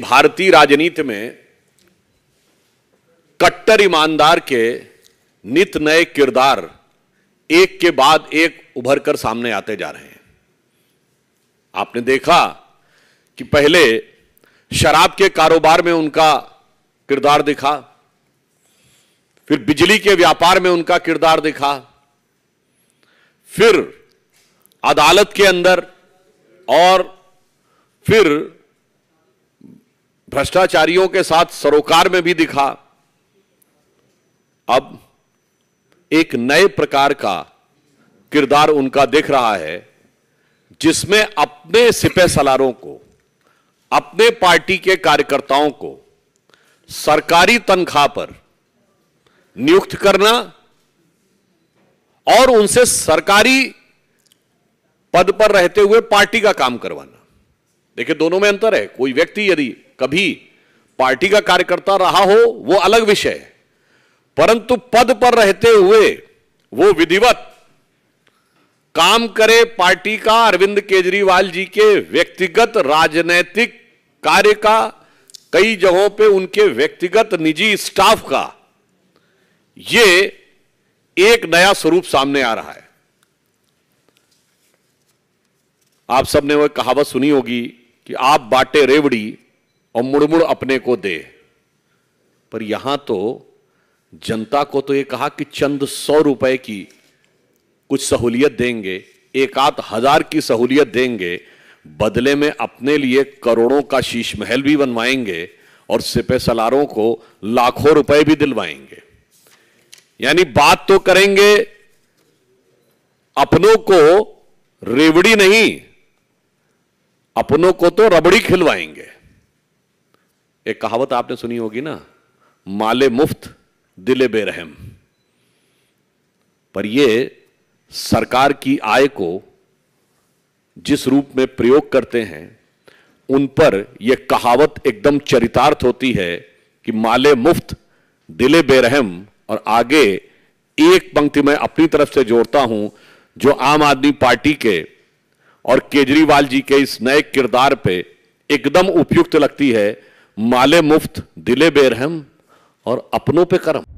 भारतीय राजनीति में कट्टर ईमानदार के नित नए किरदार एक के बाद एक उभर कर सामने आते जा रहे हैं आपने देखा कि पहले शराब के कारोबार में उनका किरदार दिखा फिर बिजली के व्यापार में उनका किरदार दिखा फिर अदालत के अंदर और फिर भ्रष्टाचारियों के साथ सरोकार में भी दिखा अब एक नए प्रकार का किरदार उनका दिख रहा है जिसमें अपने सिपे सलारों को अपने पार्टी के कार्यकर्ताओं को सरकारी तनख्वाह पर नियुक्त करना और उनसे सरकारी पद पर रहते हुए पार्टी का काम करवाना देखिए दोनों में अंतर है कोई व्यक्ति यदि कभी पार्टी का कार्यकर्ता रहा हो वो अलग विषय है परंतु पद पर रहते हुए वो विधिवत काम करे पार्टी का अरविंद केजरीवाल जी के व्यक्तिगत राजनैतिक कार्य का कई जगहों पे उनके व्यक्तिगत निजी स्टाफ का ये एक नया स्वरूप सामने आ रहा है आप सबने वह कहावत सुनी होगी कि आप बाटे रेवड़ी और मुड़मुड़ अपने को दे पर यहां तो जनता को तो ये कहा कि चंद सौ रुपए की कुछ सहूलियत देंगे एक आध हजार की सहूलियत देंगे बदले में अपने लिए करोड़ों का शीश महल भी बनवाएंगे और सिपे सलारों को लाखों रुपए भी दिलवाएंगे यानी बात तो करेंगे अपनों को रेवड़ी नहीं अपनों को तो रबड़ी खिलवाएंगे एक कहावत आपने सुनी होगी ना माले मुफ्त दिले बेरहम पर ये सरकार की आय को जिस रूप में प्रयोग करते हैं उन पर यह कहावत एकदम चरितार्थ होती है कि माले मुफ्त दिले बेरहम और आगे एक पंक्ति में अपनी तरफ से जोड़ता हूं जो आम आदमी पार्टी के और केजरीवाल जी के इस नए किरदार पे एकदम उपयुक्त लगती है माले मुफ्त दिले बेरहम और अपनों पे करम